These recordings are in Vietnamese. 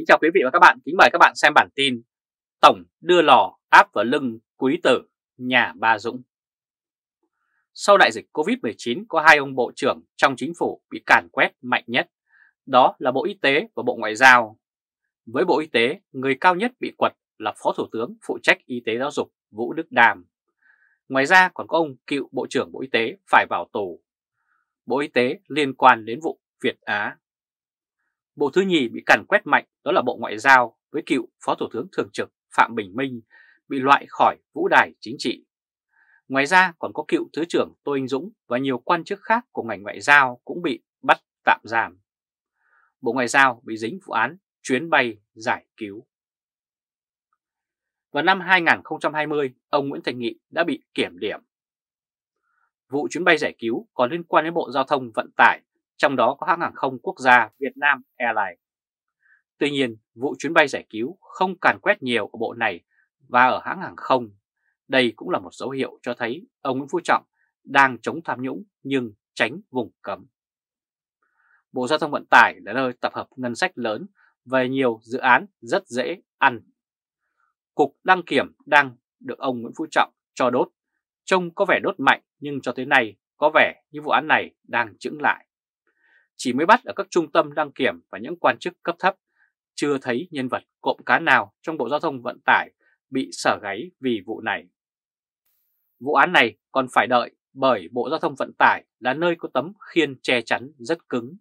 Kính chào quý vị và các bạn, kính mời các bạn xem bản tin Tổng đưa lò áp vào lưng quý tử nhà Ba Dũng Sau đại dịch Covid-19 có hai ông bộ trưởng trong chính phủ bị càn quét mạnh nhất Đó là Bộ Y tế và Bộ Ngoại giao Với Bộ Y tế, người cao nhất bị quật là Phó Thủ tướng phụ trách Y tế giáo dục Vũ Đức Đàm Ngoài ra còn có ông cựu Bộ trưởng Bộ Y tế phải vào tù Bộ Y tế liên quan đến vụ Việt Á Bộ thứ nhì bị càn quét mạnh đó là Bộ Ngoại giao với cựu Phó Thủ tướng Thường trực Phạm Bình Minh bị loại khỏi vũ đài chính trị. Ngoài ra còn có cựu Thứ trưởng Tô Anh Dũng và nhiều quan chức khác của ngành ngoại giao cũng bị bắt tạm giam. Bộ Ngoại giao bị dính vụ án chuyến bay giải cứu. Vào năm 2020, ông Nguyễn Thành Nghị đã bị kiểm điểm. Vụ chuyến bay giải cứu còn liên quan đến Bộ Giao thông Vận tải trong đó có hãng hàng không quốc gia Việt Nam Airlines. Tuy nhiên, vụ chuyến bay giải cứu không càn quét nhiều ở bộ này và ở hãng hàng không. Đây cũng là một dấu hiệu cho thấy ông Nguyễn Phú Trọng đang chống tham nhũng nhưng tránh vùng cấm. Bộ Giao thông Vận tải là nơi tập hợp ngân sách lớn về nhiều dự án rất dễ ăn. Cục đăng kiểm đang được ông Nguyễn Phú Trọng cho đốt, trông có vẻ đốt mạnh nhưng cho tới nay có vẻ như vụ án này đang chững lại chỉ mới bắt ở các trung tâm đăng kiểm và những quan chức cấp thấp, chưa thấy nhân vật cộm cán nào trong Bộ Giao thông Vận tải bị sở gáy vì vụ này. Vụ án này còn phải đợi bởi Bộ Giao thông Vận tải là nơi có tấm khiên che chắn rất cứng.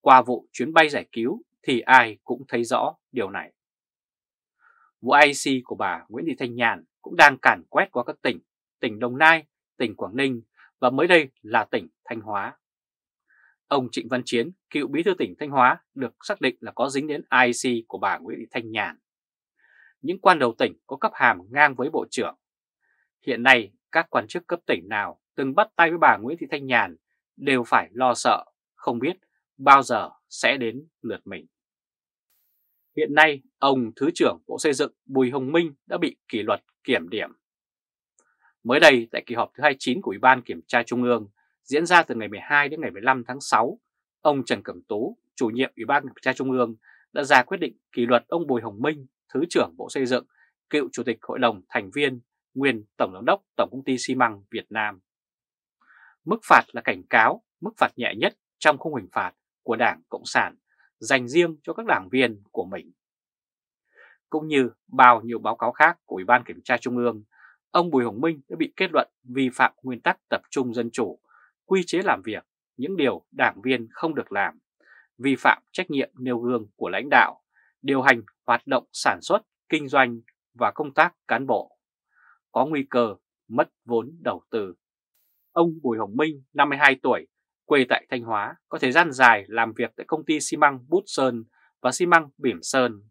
Qua vụ chuyến bay giải cứu thì ai cũng thấy rõ điều này. Vụ IC của bà Nguyễn Thị Thanh Nhàn cũng đang càn quét qua các tỉnh, tỉnh Đồng Nai, tỉnh Quảng Ninh và mới đây là tỉnh Thanh Hóa. Ông Trịnh Văn Chiến, cựu bí thư tỉnh Thanh Hóa, được xác định là có dính đến IC của bà Nguyễn Thị Thanh Nhàn. Những quan đầu tỉnh có cấp hàm ngang với bộ trưởng. Hiện nay, các quan chức cấp tỉnh nào từng bắt tay với bà Nguyễn Thị Thanh Nhàn đều phải lo sợ, không biết bao giờ sẽ đến lượt mình. Hiện nay, ông Thứ trưởng Bộ Xây dựng Bùi Hồng Minh đã bị kỷ luật kiểm điểm. Mới đây, tại kỳ họp thứ 29 của Ủy ban Kiểm tra Trung ương, diễn ra từ ngày 12 đến ngày 15 tháng 6, ông Trần Cẩm Tú, chủ nhiệm Ủy ban Kiểm tra Trung ương, đã ra quyết định kỷ luật ông Bùi Hồng Minh, Thứ trưởng Bộ Xây dựng, cựu Chủ tịch Hội đồng Thành viên, nguyên Tổng giám đốc Tổng công ty xi măng Việt Nam. Mức phạt là cảnh cáo, mức phạt nhẹ nhất trong khung hình phạt của Đảng Cộng sản dành riêng cho các đảng viên của mình. Cũng như bao nhiêu báo cáo khác của Ủy ban Kiểm tra Trung ương, ông Bùi Hồng Minh đã bị kết luận vi phạm nguyên tắc tập trung dân chủ quy chế làm việc, những điều đảng viên không được làm, vi phạm trách nhiệm nêu gương của lãnh đạo, điều hành hoạt động sản xuất, kinh doanh và công tác cán bộ, có nguy cơ mất vốn đầu tư. Ông Bùi Hồng Minh, 52 tuổi, quê tại Thanh Hóa, có thời gian dài làm việc tại công ty xi măng Bút Sơn và xi măng Bỉm Sơn.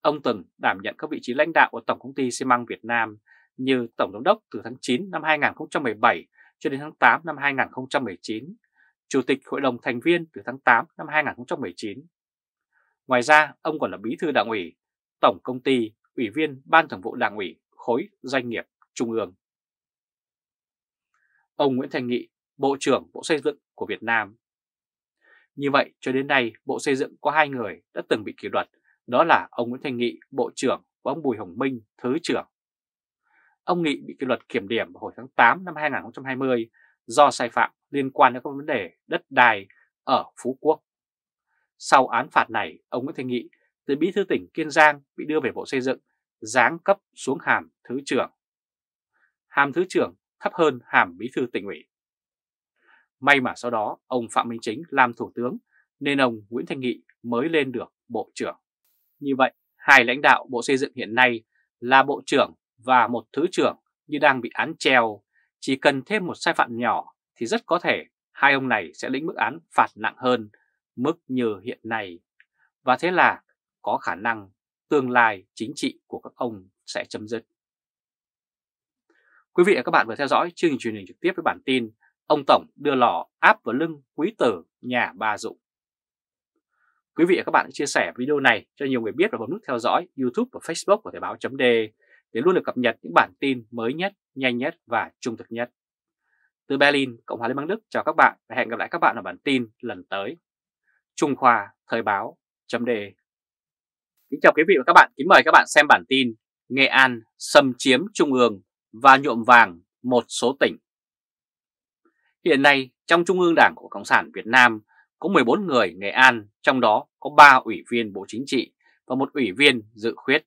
Ông từng đảm nhận các vị trí lãnh đạo của Tổng công ty xi măng Việt Nam như Tổng giám đốc từ tháng 9 năm 2017 cho đến tháng 8 năm 2019, Chủ tịch Hội đồng Thành viên từ tháng 8 năm 2019. Ngoài ra, ông còn là Bí thư Đảng ủy, Tổng Công ty, Ủy viên Ban Thường vụ Đảng ủy, Khối Doanh nghiệp Trung ương. Ông Nguyễn Thành Nghị, Bộ trưởng Bộ Xây dựng của Việt Nam. Như vậy, cho đến nay, Bộ Xây dựng có hai người đã từng bị kỷ luật, đó là ông Nguyễn Thành Nghị, Bộ trưởng và ông Bùi Hồng Minh, Thứ trưởng Ông Nghị bị kỷ luật kiểm điểm hồi tháng 8 năm 2020 do sai phạm liên quan đến các vấn đề đất đai ở Phú Quốc. Sau án phạt này, ông Nguyễn Thanh Nghị từ bí thư tỉnh Kiên Giang bị đưa về Bộ Xây dựng, giáng cấp xuống hàm thứ trưởng. Hàm thứ trưởng thấp hơn hàm bí thư tỉnh ủy. May mà sau đó ông Phạm Minh Chính làm thủ tướng nên ông Nguyễn Thanh Nghị mới lên được bộ trưởng. Như vậy, hai lãnh đạo Bộ Xây dựng hiện nay là Bộ trưởng và một thứ trưởng như đang bị án treo, chỉ cần thêm một sai phạm nhỏ thì rất có thể hai ông này sẽ lĩnh mức án phạt nặng hơn mức như hiện nay. Và thế là có khả năng tương lai chính trị của các ông sẽ chấm dứt. Quý vị và các bạn vừa theo dõi chương trình truyền hình trực tiếp với bản tin Ông Tổng đưa lò áp vào lưng quý tử nhà bà Dụng. Quý vị và các bạn chia sẻ video này cho nhiều người biết và bấm nút theo dõi YouTube và Facebook của Thời báo.de để luôn được cập nhật những bản tin mới nhất, nhanh nhất và trung thực nhất. Từ Berlin, Cộng hòa Liên bang Đức chào các bạn và hẹn gặp lại các bạn ở bản tin lần tới. Trung Khoa Thời báo chấm đề Kính chào quý vị và các bạn, kính mời các bạn xem bản tin Nghệ An xâm chiếm Trung ương và nhuộm vàng một số tỉnh. Hiện nay, trong Trung ương Đảng của Cộng sản Việt Nam có 14 người Nghệ An, trong đó có 3 ủy viên Bộ Chính trị và một ủy viên dự khuyết.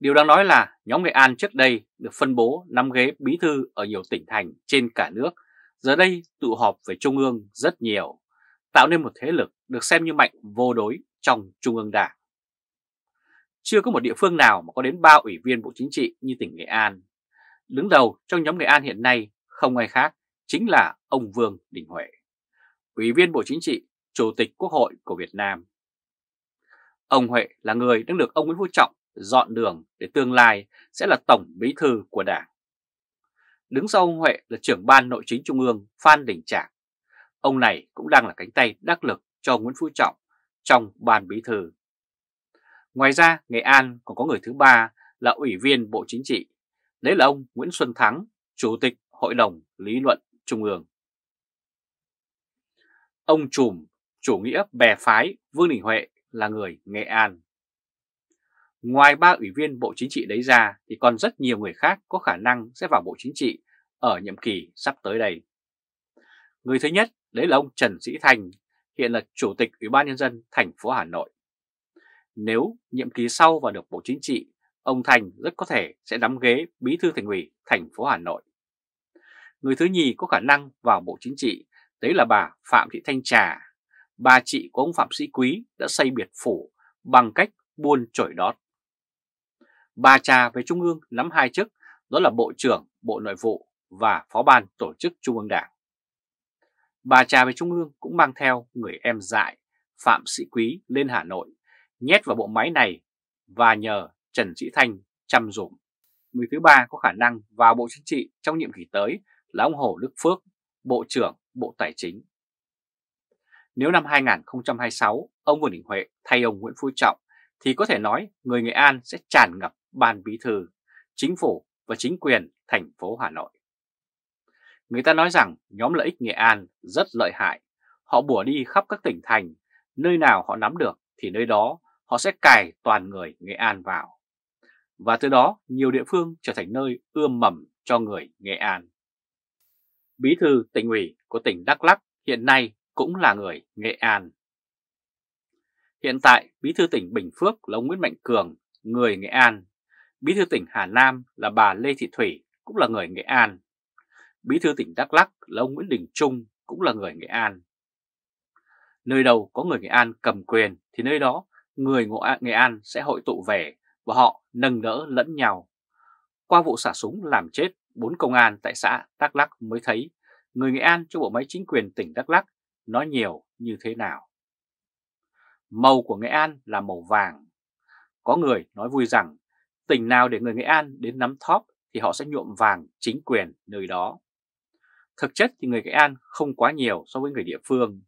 Điều đang nói là nhóm Nghệ An trước đây được phân bố 5 ghế bí thư ở nhiều tỉnh thành trên cả nước, giờ đây tụ họp về Trung ương rất nhiều, tạo nên một thế lực được xem như mạnh vô đối trong Trung ương Đảng. Chưa có một địa phương nào mà có đến 3 ủy viên Bộ Chính trị như tỉnh Nghệ An. Đứng đầu trong nhóm Nghệ An hiện nay không ai khác chính là ông Vương Đình Huệ, Ủy viên Bộ Chính trị, Chủ tịch Quốc hội của Việt Nam. Ông Huệ là người đang được ông Nguyễn Phú Trọng dọn đường để tương lai sẽ là Tổng Bí Thư của Đảng. Đứng sau ông Huệ là trưởng ban nội chính Trung ương Phan Đình Trạc. Ông này cũng đang là cánh tay đắc lực cho Nguyễn Phú Trọng trong ban bí thư. Ngoài ra, Nghệ An còn có người thứ ba là Ủy viên Bộ Chính trị. Đấy là ông Nguyễn Xuân Thắng, Chủ tịch Hội đồng Lý luận Trung ương. Ông Trùm, chủ nghĩa bè phái Vương Đình Huệ là người Nghệ An. Ngoài ba ủy viên Bộ Chính trị đấy ra thì còn rất nhiều người khác có khả năng sẽ vào Bộ Chính trị ở nhiệm kỳ sắp tới đây. Người thứ nhất đấy là ông Trần Sĩ Thành, hiện là Chủ tịch Ủy ban Nhân dân thành phố Hà Nội. Nếu nhiệm kỳ sau vào được Bộ Chính trị, ông Thành rất có thể sẽ nắm ghế Bí thư Thành ủy thành phố Hà Nội. Người thứ nhì có khả năng vào Bộ Chính trị, đấy là bà Phạm Thị Thanh Trà. Bà chị của ông Phạm Sĩ Quý đã xây biệt phủ bằng cách buôn chổi đót. Bà trà với Trung ương nắm hai chức, đó là Bộ trưởng Bộ Nội vụ và Phó ban Tổ chức Trung ương Đảng. Bà trà với Trung ương cũng mang theo người em dại Phạm Sĩ Quý lên Hà Nội, nhét vào bộ máy này và nhờ Trần Sĩ Thanh chăm dùm. Người thứ ba có khả năng vào Bộ Chính trị trong nhiệm kỳ tới là ông Hồ Đức Phước, Bộ trưởng Bộ Tài chính. Nếu năm 2026, ông Vương Đình Huệ thay ông Nguyễn Phú Trọng thì có thể nói người Nghệ An sẽ tràn ngập ban bí thư, chính phủ và chính quyền thành phố Hà Nội. Người ta nói rằng nhóm lợi ích Nghệ An rất lợi hại, họ bùa đi khắp các tỉnh thành, nơi nào họ nắm được thì nơi đó họ sẽ cài toàn người Nghệ An vào. Và từ đó nhiều địa phương trở thành nơi ươm mầm cho người Nghệ An. Bí thư tỉnh ủy của tỉnh Đắk Lắk hiện nay cũng là người Nghệ An. Hiện tại, Bí thư tỉnh Bình Phước là ông Nguyễn Mạnh Cường, người Nghệ An. Bí thư tỉnh Hà Nam là bà Lê Thị Thủy, cũng là người Nghệ An. Bí thư tỉnh Đắk Lắc là ông Nguyễn Đình Trung, cũng là người Nghệ An. Nơi đầu có người Nghệ An cầm quyền thì nơi đó người Nghệ An sẽ hội tụ về và họ nâng đỡ lẫn nhau. Qua vụ xả súng làm chết bốn công an tại xã Đắk Lắc mới thấy người Nghệ An cho bộ máy chính quyền tỉnh Đắk Lắc nói nhiều như thế nào. Màu của Nghệ An là màu vàng. Có người nói vui rằng tỉnh nào để người Nghệ An đến nắm thóp thì họ sẽ nhuộm vàng chính quyền nơi đó. Thực chất thì người Nghệ An không quá nhiều so với người địa phương.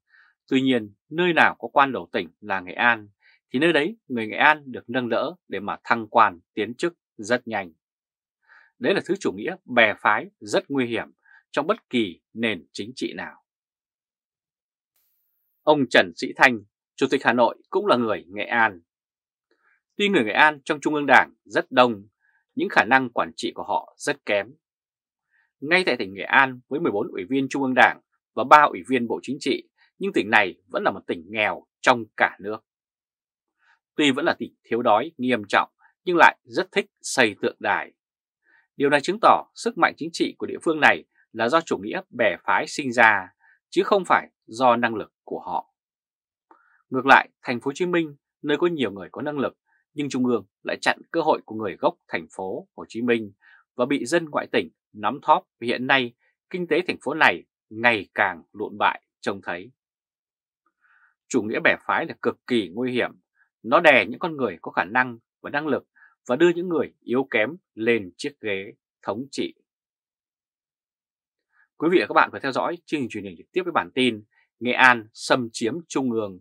Tuy nhiên, nơi nào có quan đầu tỉnh là Nghệ An, thì nơi đấy người Nghệ An được nâng đỡ để mà thăng quan tiến chức rất nhanh. Đấy là thứ chủ nghĩa bè phái rất nguy hiểm trong bất kỳ nền chính trị nào. Ông Trần Sĩ Thanh, Chủ tịch Hà Nội cũng là người Nghệ An. Tuy người Nghệ An trong Trung ương Đảng rất đông, những khả năng quản trị của họ rất kém. Ngay tại tỉnh Nghệ An với 14 ủy viên Trung ương Đảng và 3 ủy viên Bộ Chính trị, nhưng tỉnh này vẫn là một tỉnh nghèo trong cả nước. Tuy vẫn là tỉnh thiếu đói nghiêm trọng, nhưng lại rất thích xây tượng đài. Điều này chứng tỏ sức mạnh chính trị của địa phương này là do chủ nghĩa bè phái sinh ra, chứ không phải do năng lực của họ. Ngược lại, thành phố Hồ Chí Minh nơi có nhiều người có năng lực nhưng Trung ương lại chặn cơ hội của người gốc thành phố Hồ Chí Minh và bị dân ngoại tỉnh nắm thóp vì hiện nay kinh tế thành phố này ngày càng lộn bại trông thấy. Chủ nghĩa bẻ phái là cực kỳ nguy hiểm, nó đè những con người có khả năng và năng lực và đưa những người yếu kém lên chiếc ghế thống trị. Quý vị và các bạn vừa theo dõi chương trình truyền hình trực tiếp với bản tin Nghệ An xâm chiếm Trung ương